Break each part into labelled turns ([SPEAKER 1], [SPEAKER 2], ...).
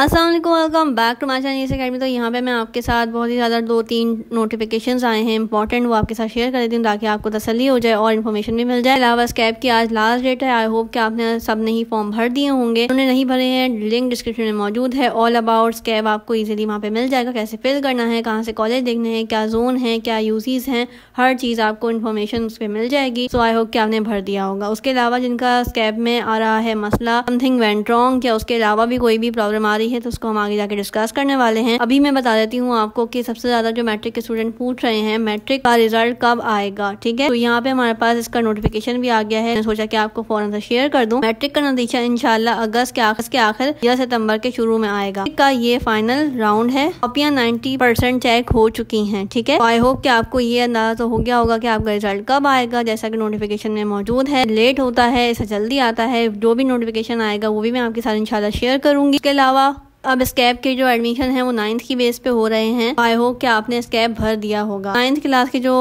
[SPEAKER 1] Aslam welcome back to my channel academy तो यहाँ पे मैं आपके साथ बहुत ही ज़्यादा दो तीन नोटिफिकेशन आए हैं इंपॉर्टेंट वो आपके साथ शेयर कर देती हूँ ताकि आपको तसली हो जाए और इन्फॉर्मेशन भी मिल जाए अलावा स्कैब की आज लास्ट डेट है आई होप कि आपने सब नहीं फॉर्म भर दिए होंगे उन्हें नहीं भरे हैं लिंक डिस्क्रिप्शन में मौजूद है ऑल अबाउट स्कैब आपको ईजिली वहाँ पर मिल जाएगा कैसे फिल करना है कहाँ से कॉलेज देखने हैं क्या जोन है क्या यूजेज हैं हर चीज़ आपको इन्फॉर्मेशन उस पर मिल जाएगी सो आई होप कि आपने भर दिया होगा उसके अलावा जिनका स्कैब में आ रहा है मसला समथिंग वेंट रॉन्ग या उसके अलावा भी कोई भी प्रॉब्लम आ रही रही है तो उसको हम आगे जाके डिस्कस करने वाले हैं अभी मैं बता देती हूँ आपको कि सबसे ज़्यादा जो मैट्रिक के स्टूडेंट पूछ रहे हैं मैट्रिक का रिजल्ट कब आएगा ठीक है तो यहाँ पे हमारे पास इसका नोटिफिकेशन भी आ गया है मैं सोचा कि आपको फौरन से शेयर कर दूँ मैट्रिक का नतीजा इनशाला अगस्त के आखिर के आखिर या सितम्बर के शुरू में आएगा का ये फाइनल राउंड है कॉपियाँ नाइन्टी परसेंट चेक हो चुकी है ठीक है आई होप की आपको ये अंदाजा तो हो गया होगा की आपका रिजल्ट कब आएगा जैसा की नोटिफिकेशन में मौजूद है लेट होता है ऐसा जल्दी आता है जो भी नोटिफिकेशन आएगा वो भी मैं आपके साथ इंशाल्लाह शेयर करूंगी इसके अलावा अब स्कैब के जो एडमिशन है वो नाइन्थ की बेस पे हो रहे हैं आई होप कि आपने स्कैप भर दिया होगा नाइन्थ क्लास के जो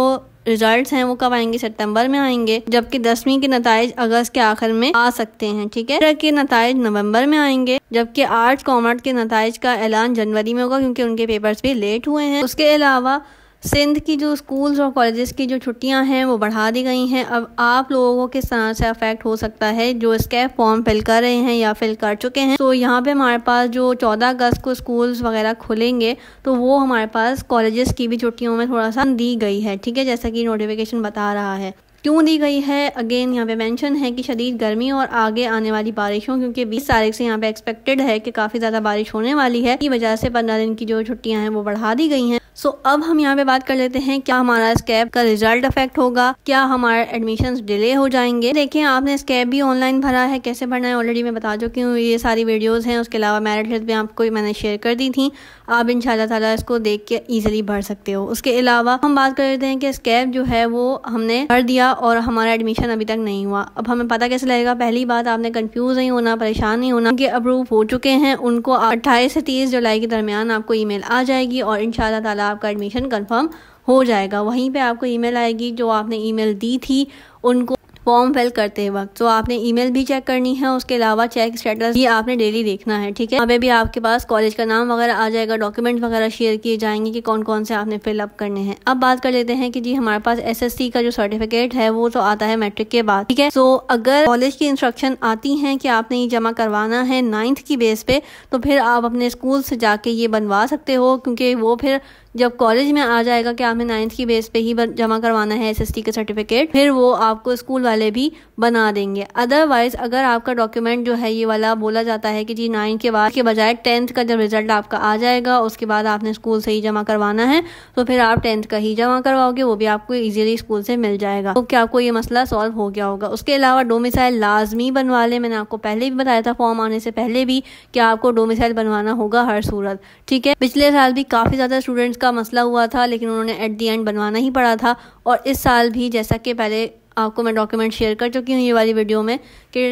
[SPEAKER 1] रिजल्ट्स हैं वो कब आएंगे सितंबर में आएंगे जबकि दसवीं के नतज अगस्त के आखिर में आ सकते हैं ठीक है के नतज नवंबर में आएंगे जबकि आर्ट्स कॉमर्स के नतज का ऐलान जनवरी में होगा क्योंकि उनके पेपर्स भी लेट हुए हैं उसके अलावा सिंध की जो स्कूल्स और कॉलेजेस की जो छुट्टियां हैं वो बढ़ा दी गई हैं अब आप लोगों को किस तरह से अफेक्ट हो सकता है जो स्कैप फॉर्म फिल कर रहे हैं या फिल कर चुके हैं तो यहाँ पे हमारे पास जो 14 अगस्त को स्कूल्स वगैरह खुलेंगे तो वो हमारे पास कॉलेजेस की भी छुट्टियों में थोड़ा सा दी गई है ठीक है जैसा कि नोटिफिकेशन बता रहा है क्यों दी गई है अगेन यहाँ पे मेंशन है कि शदीद गर्मी और आगे आने वाली बारिशों क्योंकि 20 तारीख से यहाँ पे एक्सपेक्टेड है कि काफ़ी ज़्यादा बारिश होने वाली है की वजह से पंद्रह दिन की जो छुट्टियां हैं वो बढ़ा दी गई हैं सो so, अब हम यहाँ पे बात कर लेते हैं क्या हमारा स्कैब का रिजल्ट अफेक्ट होगा क्या हमारे एडमिशन डिले हो जाएंगे देखिए आपने स्कैब भी ऑनलाइन भरा है कैसे भरना है ऑलरेडी मैं बता चुकी हूँ ये सारी वीडियोस हैं उसके अलावा मेरिट लिस्ट भी आपको मैंने शेयर कर दी थी आप इन शाला इसको देख के ईजिली भर सकते हो उसके अलावा हम बात कर लेते हैं कि स्कैब जो है वो हमने भर दिया और हमारा एडमिशन अभी तक नहीं हुआ अब हमें पता कैसे लगेगा पहली बात आपने कन्फ्यूज़ नहीं होना परेशान नहीं होना कि अप्रूव हो चुके हैं उनको अट्ठाईस से तीस जुलाई के दरमियान आपको ई आ जाएगी और इन शाला आपका एडमिशन कंफर्म हो जाएगा वहीं पे आपको ईमेल आएगी जो आपने ईमेल दी थी उनको फॉर्म फिल करते वक्त तो आपने ईमेल भी चेक करनी है उसके अलावा चेक स्टेटस ये आपने डेली देखना है ठीक है अभी भी आपके पास कॉलेज का नाम वगैरह आ जाएगा डॉक्यूमेंट वगैरह शेयर किए जाएंगे कि कौन कौन से आपने फिलअप करने हैं अब बात कर लेते हैं कि जी हमारे पास एसएससी का जो सर्टिफिकेट है वो तो आता है मैट्रिक के बाद ठीक है सो अगर कॉलेज की इंस्ट्रक्शन आती है कि आपने ये जमा करवाना है नाइन्थ की बेस पे तो फिर आप अपने स्कूल से जाके ये बनवा सकते हो क्योंकि वो फिर जब कॉलेज में आ जाएगा कि आपने नाइन्थ की बेस पे ही जमा करवाना है एसएसटी का सर्टिफिकेट फिर वो आपको स्कूल वाले भी बना देंगे अदरवाइज अगर आपका डॉक्यूमेंट जो है ये वाला बोला जाता है कि जी नाइन्थ के बाद के बजाय टेंथ का जब रिजल्ट आपका आ जाएगा उसके बाद आपने स्कूल से ही जमा करवाना है तो फिर आप टेंथ का ही जमा करवाओगे वो भी आपको इजिली स्कूल से मिल जाएगा तो क्या आपको ये मसला सॉल्व हो गया होगा उसके अलावा डोमिसाइल लाजमी बनवा ले मैंने आपको पहले भी बताया था फॉर्म आने से पहले भी कि आपको डोमिसाइल बनवाना होगा हर सूरत ठीक है पिछले साल भी काफ़ी ज़्यादा स्टूडेंट्स का मसला हुआ था लेकिन उन्होंने एट दी एंड बनवाना ही पड़ा था और इस साल भी जैसा कि पहले आपको मैं डॉक्यूमेंट शेयर कर चुकी हूँ ये वाली वीडियो में कि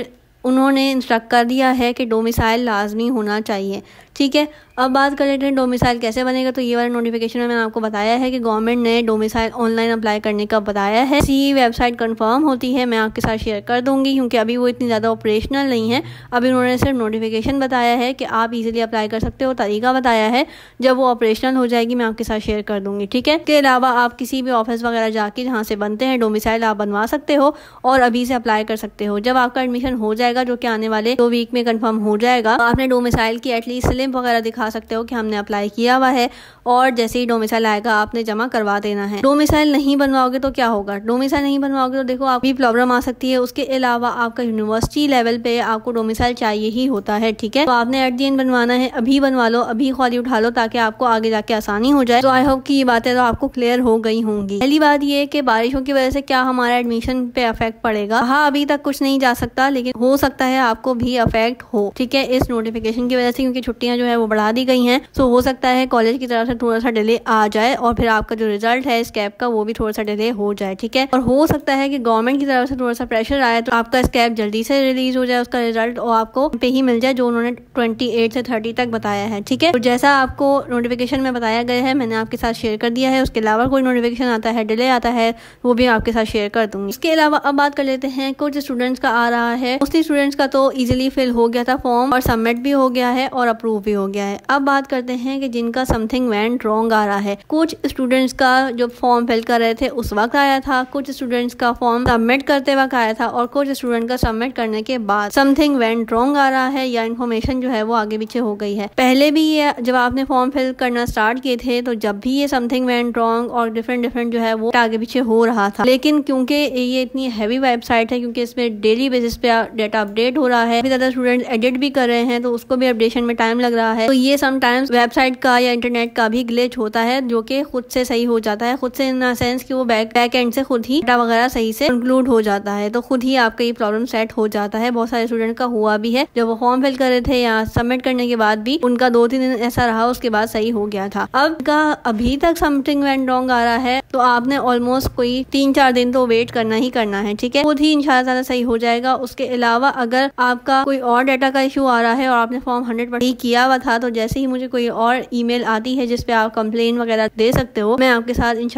[SPEAKER 1] उन्होंने इंस्ट्रक्ट कर दिया है कि डोमिसाइल लाजमी होना चाहिए ठीक है अब बात कर लेते हैं डोमिसाइल कैसे बनेगा तो ये वाला नोटिफिकेशन में मैंने आपको बताया है कि गवर्नमेंट ने डोमिसाइल ऑनलाइन अप्लाई करने का बताया है सी वेबसाइट कंफर्म होती है मैं आपके साथ शेयर कर दूंगी क्योंकि अभी वो इतनी ज़्यादा ऑपरेशनल नहीं है अभी उन्होंने सिर्फ नोटिफिकेशन बताया है कि आप इजिली अप्लाई कर सकते हो तरीका बताया है जब वो ऑपरेशनल हो जाएगी मैं आपके साथ शेयर कर दूंगी ठीक है इसके अलावा आप किसी भी ऑफिस वगैरह जाके जहाँ से बनते हैं डोमिसाइल आप बनवा सकते हो और अभी से अप्लाई कर सकते हो जब आपका एडमिशन हो जाएगा जो कि आने वाले दो वीक में कन्फर्म हो जाएगा आपने डोमिसाइल की एटलीस्ट स्लिम स्लिप वगैरह दिखा सकते हो कि हमने अप्लाई किया हुआ है और जैसे ही डोमिसाइल आएगा आपने जमा करवा देना है डोमिसाइल नहीं बनवाओगे तो क्या होगा डोमिसाइल नहीं बनवाओगे तो देखो आपकी प्रॉब्लम आ सकती है उसके अलावा आपका यूनिवर्सिटी लेवल पे आपको डोमिसाइल चाहिए ही होता है ठीक है तो आपने एट दी एंड बनवाना है अभी बनवा लो अभी खाली उठा लो ताकि आपको आगे जाके आसानी हो जाए तो आई होप की ये बातें तो आपको क्लियर हो गई होंगी पहली बात ये की बारिशों की वजह से क्या हमारा एडमिशन पे अफेक्ट पड़ेगा हाँ अभी तक कुछ नहीं जा सकता लेकिन हो सकता है आपको भी अफेक्ट हो ठीक है इस नोटिफिकेशन की वजह से क्योंकि छुट्टियां जो है वो बढ़ा दी गई हैं सो हो सकता है कॉलेज की तरफ से थोड़ा सा डिले आ जाए और फिर आपका जो रिजल्ट है इस का वो भी थोड़ा सा डिले हो जाए ठीक है और हो सकता है कि गवर्नमेंट की तरफ से थोड़ा सा प्रेशर आए तो आपका स्कैप जल्दी से रिलीज हो जाए उसका रिजल्ट और आपको पे ही मिल जाए जो उन्होंने ट्वेंटी से थर्टी तक बताया है ठीक है तो जैसा आपको नोटिफिकेशन में बताया गया है मैंने आपके साथ शेयर कर दिया है उसके अलावा कोई नोटिफिकेशन आता है डिले आता है वो भी आपके साथ शेयर कर दूंगी इसके अलावा अब बात कर लेते हैं कुछ स्टूडेंट्स का आ रहा है उसी स्टूडेंट्स का तो इजिली फिल हो गया था फॉर्म और सबमिट भी हो गया है और अप्रूव भी हो गया है अब बात करते हैं कि जिनका समथिंग वेंट रॉन्ग आ रहा है कुछ स्टूडेंट्स का जो फॉर्म फिल कर रहे थे उस वक्त आया था कुछ स्टूडेंट्स का फॉर्म सबमिट करते वक्त आया था और कुछ स्टूडेंट का सबमिट करने के बाद समथिंग वेंट रॉन्ग आ रहा है या इन्फॉर्मेशन जो है वो आगे पीछे हो गई है पहले भी ये जब आपने फॉर्म फिल करना स्टार्ट किए थे तो जब भी ये समथिंग वेंट रॉन्ग और डिफरेंट डिफरेंट जो है वो आगे पीछे हो रहा था लेकिन क्योंकि ये इतनी हैवी वेबसाइट है क्योंकि इसमें डेली बेसिस पे डेटा अपडेट हो रहा है ज्यादा स्टूडेंट एडिट भी कर रहे हैं तो उसको भी अपडेशन में टाइम लग लग रहा है तो ये समटाइम्स वेबसाइट का या इंटरनेट का भी ग्लिच होता है जो कि खुद से सही हो जाता है खुद से इन सेंस कि वो बैक बैक एंड से खुद ही डाटा वगैरह सही से इंक्लूड हो जाता है तो खुद ही आपका ये प्रॉब्लम सेट हो जाता है बहुत सारे स्टूडेंट का हुआ भी है जब वो फॉर्म फिल कर रहे थे या सबमिट करने के बाद भी उनका दो तीन दिन ऐसा रहा उसके बाद सही हो गया था अब का अभी तक समथिंग वेंट रॉन्ग आ रहा है तो आपने ऑलमोस्ट कोई तीन चार दिन तो वेट करना ही करना है ठीक है खुद ही इंशाल्लाह सही हो जाएगा उसके अलावा अगर आपका कोई और डाटा का इशू आ रहा है और आपने फॉर्म हंड्रेड ही किया दिया हुआ था तो जैसे ही मुझे कोई और ईमेल आती है जिसपे आप कंप्लेन वगैरह दे सकते हो मैं आपके साथ इन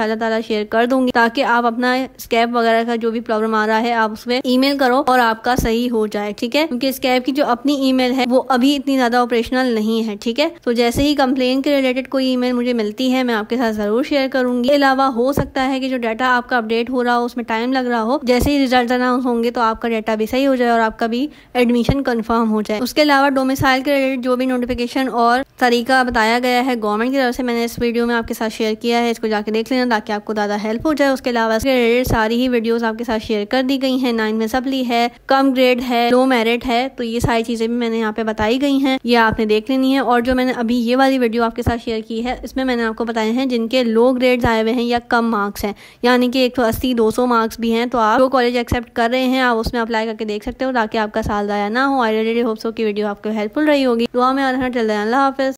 [SPEAKER 1] शेयर कर दूंगी ताकि आप अपना स्कैप वगैरह का जो भी प्रॉब्लम आ रहा है आप उसमें ई करो और आपका सही हो जाए ठीक है क्योंकि स्कैप की जो अपनी ई है वो अभी इतनी ज्यादा ऑपरेशनल नहीं है ठीक है तो जैसे ही कंप्लेन के रिलेटेड कोई ई मुझे मिलती है मैं आपके साथ जरूर शेयर करूंगी अलावा हो सकता है कि जो डाटा आपका अपडेट हो रहा हो उसमें टाइम लग रहा हो जैसे ही रिजल्ट अनाउंस होंगे तो आपका डाटा भी सही हो जाए और आपका भी एडमिशन कंफर्म हो जाए उसके अलावा डोमिसाइल के रिलेटेड जो भी नोटिफिक नोटिफिकेशन और तरीका बताया गया है गवर्नमेंट की तरफ से मैंने इस वीडियो में आपके साथ शेयर किया है इसको जाके देख लेना ताकि आपको ज़्यादा हेल्प हो जाए उसके अलावा इसके रिलेटेड सारी ही वीडियोस आपके साथ शेयर कर दी गई हैं नाइन में सबली है कम ग्रेड है लो मेरिट है तो ये सारी चीज़ें भी मैंने यहाँ पे बताई गई है ये आपने देख लेनी है और जो मैंने अभी ये वाली वीडियो आपके साथ शेयर की है इसमें मैंने आपको बताए हैं जिनके लो ग्रेड आए हुए हैं या कम मार्क्स है यानी कि एक सौ अस्सी दो सौ मार्क्स भी है तो आप जो कॉलेज एक्सेप्ट कर रहे हैं आप उसमें अप्लाई करके देख सकते हो ताकि आपका साल ज़ाया ना हो आई रेडी होप्सो की वीडियो आपको हेल्पफुल रही होगी दुआ में 那这冷了呗。